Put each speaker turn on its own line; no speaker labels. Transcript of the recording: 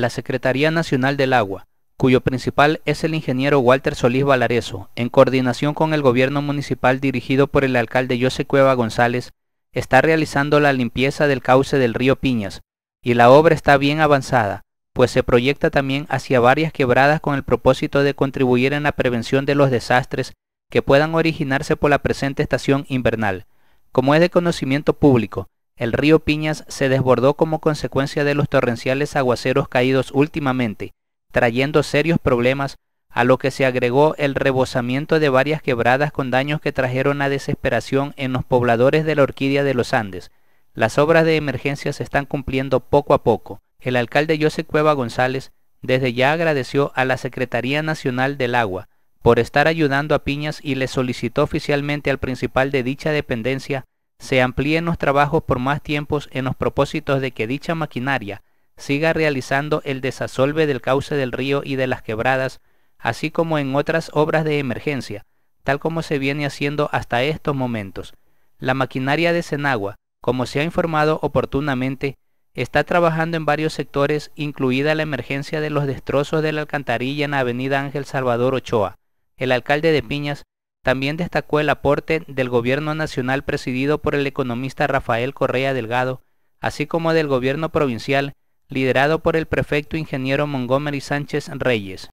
la Secretaría Nacional del Agua, cuyo principal es el ingeniero Walter Solís Valareso, en coordinación con el gobierno municipal dirigido por el alcalde José Cueva González, está realizando la limpieza del cauce del río Piñas, y la obra está bien avanzada, pues se proyecta también hacia varias quebradas con el propósito de contribuir en la prevención de los desastres que puedan originarse por la presente estación invernal. Como es de conocimiento público, el río Piñas se desbordó como consecuencia de los torrenciales aguaceros caídos últimamente, trayendo serios problemas, a lo que se agregó el rebosamiento de varias quebradas con daños que trajeron a desesperación en los pobladores de la Orquídea de los Andes. Las obras de emergencia se están cumpliendo poco a poco. El alcalde José Cueva González desde ya agradeció a la Secretaría Nacional del Agua por estar ayudando a Piñas y le solicitó oficialmente al principal de dicha dependencia se amplíen los trabajos por más tiempos en los propósitos de que dicha maquinaria siga realizando el desasolve del cauce del río y de las quebradas, así como en otras obras de emergencia, tal como se viene haciendo hasta estos momentos. La maquinaria de Senagua, como se ha informado oportunamente, está trabajando en varios sectores, incluida la emergencia de los destrozos de la alcantarilla en la avenida Ángel Salvador Ochoa. El alcalde de Piñas también destacó el aporte del gobierno nacional presidido por el economista Rafael Correa Delgado, así como del gobierno provincial liderado por el prefecto ingeniero Montgomery Sánchez Reyes.